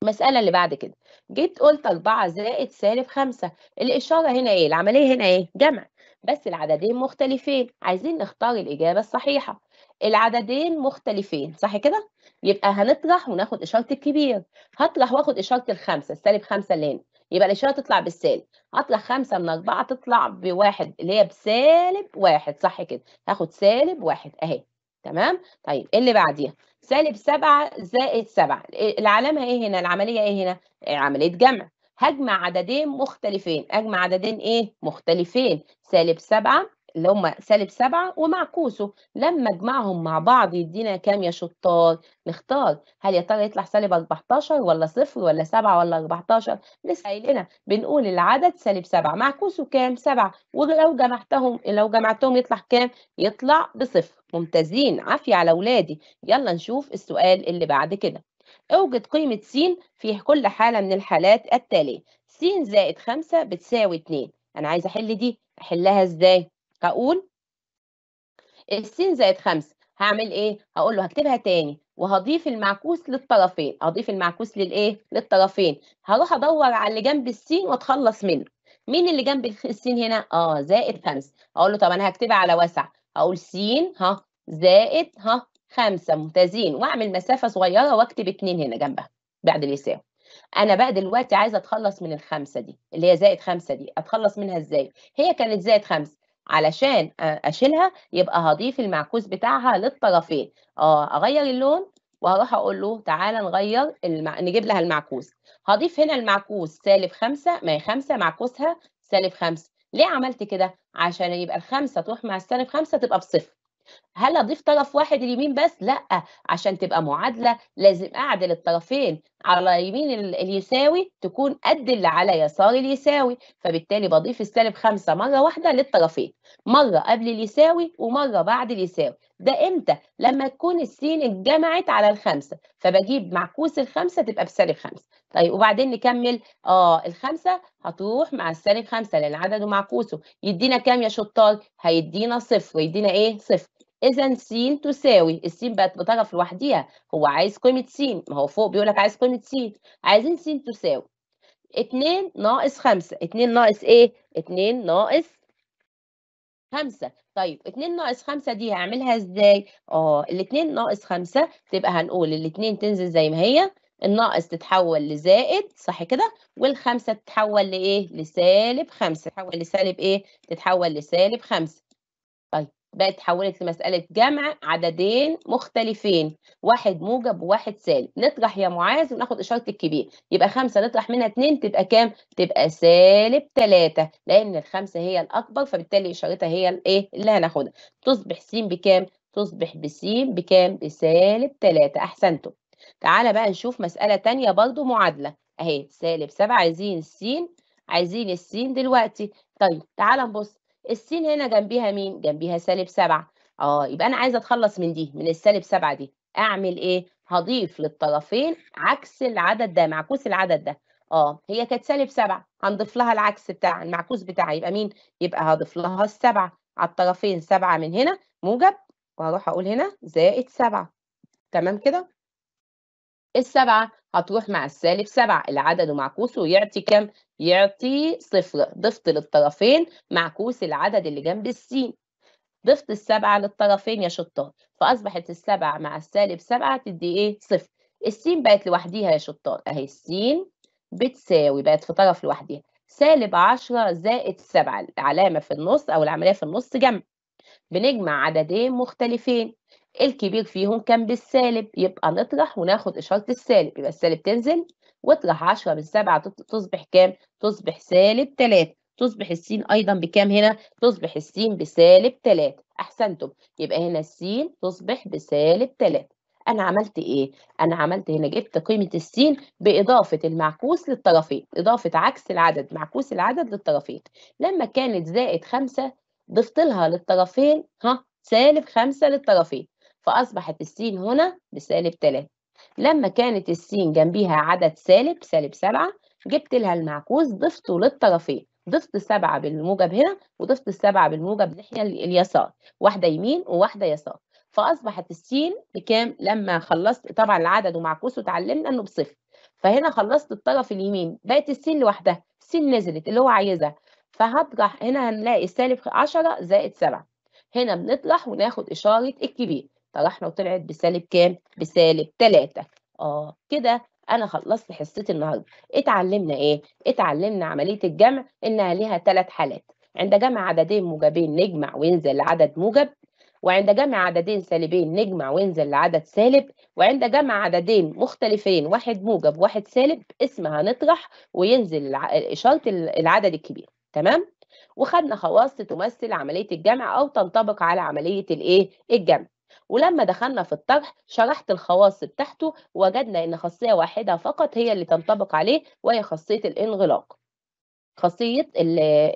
المسألة اللي بعد كده جيت قلت 4 زائد سالب 5 الإشارة هنا إيه؟ العملية هنا إيه؟ جمع بس العددين مختلفين عايزين نختار الإجابة الصحيحة العددين مختلفين صح كده؟ يبقى هنطرح وناخد إشارة الكبير هطرح وآخد إشارة الخمسة السالب 5 اللي هنا يبقى الإشارة تطلع بالسالب هطرح 5 من 4 تطلع بواحد اللي هي بسالب واحد صح كده هاخد سالب واحد أهي تمام طيب اللي بعديها سالب 7 زائد 7 إيه، العلامه ايه هنا العمليه ايه هنا إيه، عمليه جمع هجمع عددين مختلفين اجمع عددين ايه مختلفين سالب 7 اللي هم سالب سبعة ومعكوسه لما اجمعهم مع بعض يدينا كام يا شطار نختار هل يا ترى يطلع سالب 14 ولا صفر ولا سبعة ولا 14 لسه قايلنا بنقول العدد سالب سبعة معكوسه كام سبعة ولو جمعتهم لو جمعتهم يطلع كام يطلع بصفر ممتازين عافية على أولادي يلا نشوف السؤال اللي بعد كده اوجد قيمة س في كل حالة من الحالات التالية س زائد 5 بتساوي 2 أنا عايزة أحل دي أحلها إزاي؟ هقول السين زائد خمسة هعمل ايه؟ هقول له هكتبها تاني وهضيف المعكوس للطرفين، هضيف المعكوس للايه؟ للطرفين، هروح ادور على اللي جنب السين واتخلص منه. مين اللي جنب السين هنا؟ اه زائد خمسة، اقول له طب انا هكتبها على وسع، اقول س ها زائد ها خمسه ممتازين واعمل مسافه صغيره واكتب اتنين هنا جنبها بعد يساوي. انا بقى دلوقتي عايزه اتخلص من الخمسه دي اللي هي زائد خمسه دي اتخلص منها ازاي هي كانت زائد خمسه علشان اشيلها يبقى هضيف المعكوس بتاعها للطرفين اه اغير اللون وهروح اقول له تعالى نغير المع... نجيب لها المعكوس هضيف هنا المعكوس سالب خمسة ما هي خمسة معكوسها سالب خمسة ليه عملت كده عشان يبقى الخمسة تروح مع السالب خمسة تبقى بصفر هل اضيف طرف واحد اليمين بس لا عشان تبقى معادله لازم اعدل الطرفين على يمين اليساوي تكون قد اللي على يسار اليساوي فبالتالي بضيف السالب خمسة مرة واحدة للطرفين مرة قبل اليساوي ومرة بعد اليساوي ده امتى؟ لما تكون السين اتجمعت على الخمسة فبجيب معكوس الخمسة تبقى بسالب خمسة طيب وبعدين نكمل اه الخمسة هتروح مع السالب خمسة لأن عدده معكوسه يدينا كام يا شطار؟ هيدينا صفر يدينا ايه؟ صفر اذا س تساوي السين بقت بطرف لوحديها هو عايز قيمه س ما هو فوق بيقول لك عايز قيمه س عايزين س تساوي 2 ناقص 5 2 ناقص ايه 2 ناقص 5 طيب 2 ناقص 5 دي هعملها ازاي اه ال2 ناقص 5 تبقى هنقول ال2 تنزل زي ما هي الناقص تتحول لزائد صح كده والخمسة تتحول لايه لسالب 5 تتحول لسالب ايه تتحول لسالب 5 بقت تحولت لمسألة جمع عددين مختلفين واحد موجب وواحد سالب نطرح يا معاذ وناخد إشارة الكبير يبقى خمسة نطرح منها اتنين تبقى كام؟ تبقى سالب تلاتة لأن الخمسة هي الأكبر فبالتالي إشارتها هي الإيه اللي هناخدها تصبح س بكام؟ تصبح بس بكام؟ بسالب تلاتة أحسنتم تعالى بقى نشوف مسألة تانية برضو معادلة أهي سالب سبعة عايزين السين عايزين السين دلوقتي طيب تعالى نبص السين هنا جنبيها مين؟ جنبيها سالب سبعة اه يبقى أنا عايزة أتخلص من دي من السالب سبعة دي أعمل إيه؟ هضيف للطرفين عكس العدد ده معكوس العدد ده اه هي كانت سالب سبعة هنضيف لها العكس بتاع المعكوس بتاعها يبقى مين؟ يبقى هضيف لها السبعة على الطرفين سبعة من هنا موجب وهروح أقول هنا زائد سبعة تمام كده؟ السبعة هتروح مع السالب 7 العدد معكوسه ويعطي كم؟ يعطي صفر ضفت للطرفين معكوس العدد اللي جنب السين ضفت السبعة للطرفين يا شطار فأصبحت السبعة مع السالب سبعة تدي إيه؟ صفر السين بقت لوحديها يا شطار أهي السين بتساوي بقت في طرف لوحديها سالب عشرة زائد سبعة العلامة في النص أو العملية في النص جمع بنجمع عددين مختلفين الكبير فيهم كان بالسالب يبقى نطرح وناخد إشارة السالب يبقى السالب تنزل واطرح 10 من 7 تصبح كام؟ تصبح سالب 3 تصبح السين أيضا بكام هنا؟ تصبح السين بسالب 3 أحسنتم يبقى هنا السين تصبح بسالب 3 أنا عملت إيه؟ أنا عملت هنا جبت قيمة السين بإضافة المعكوس للطرفين إضافة عكس العدد معكوس العدد للطرفين لما كانت زائد 5 ضفت لها للطرفين ها سالب 5 للطرفين فأصبحت السين هنا بسالب 3 لما كانت السين جنبيها عدد سالب سالب 7 جبت لها المعكوس ضفته للطرفين ضفت 7 بالموجب هنا وضفت 7 بالموجب ناحية اليسار واحدة يمين وواحدة يسار فأصبحت السين بكام لما خلصت طبعا العدد ومعكوسه اتعلمنا إنه بصفر فهنا خلصت الطرف اليمين بقت السين لوحدها السين نزلت اللي هو عايزها فهطرح هنا هنلاقي سالب 10 زائد 7 هنا بنطرح وناخد إشارة الكبير طلعنا وطلعت بسالب كام؟ بسالب 3 اه كده انا خلصت حصتي النهارده اتعلمنا ايه؟ اتعلمنا عمليه الجمع انها ليها ثلاث حالات عند جمع عددين موجبين نجمع وينزل لعدد موجب وعند جمع عددين سالبين نجمع وينزل لعدد سالب وعند جمع عددين مختلفين واحد موجب واحد سالب اسمها نطرح وينزل إشارة العدد الكبير تمام وخدنا خواص تمثل عملية الجمع أو تنطبق على عملية الإيه الجمع ولما دخلنا في الطرح شرحت الخواص بتاعته وجدنا ان خاصيه واحده فقط هي اللي تنطبق عليه وهي خاصيه الانغلاق خاصيه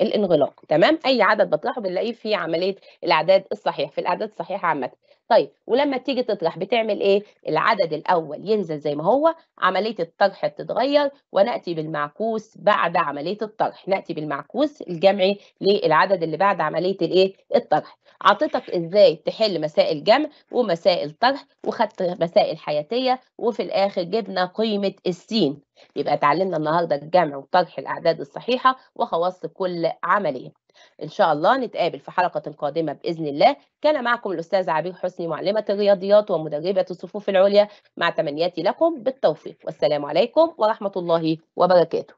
الانغلاق تمام اي عدد بطرحه بنلاقيه في عمليه الاعداد الصحيح في الاعداد الصحيحه عامه طيب ولما تيجي تطرح بتعمل ايه العدد الاول ينزل زي ما هو عمليه الطرح بتتغير وناتي بالمعكوس بعد عمليه الطرح ناتي بالمعكوس الجمعي للعدد اللي بعد عمليه الايه الطرح عطيتك ازاي تحل مسائل جمع ومسائل طرح وخدت مسائل حياتيه وفي الاخر جبنا قيمه السين يبقى اتعلمنا النهارده الجمع وطرح الاعداد الصحيحه وخواص كل عمليه ان شاء الله نتقابل في حلقه قادمه باذن الله كان معكم الاستاذ عبير حسني معلمه الرياضيات ومدربه الصفوف العليا مع تمنياتي لكم بالتوفيق والسلام عليكم ورحمه الله وبركاته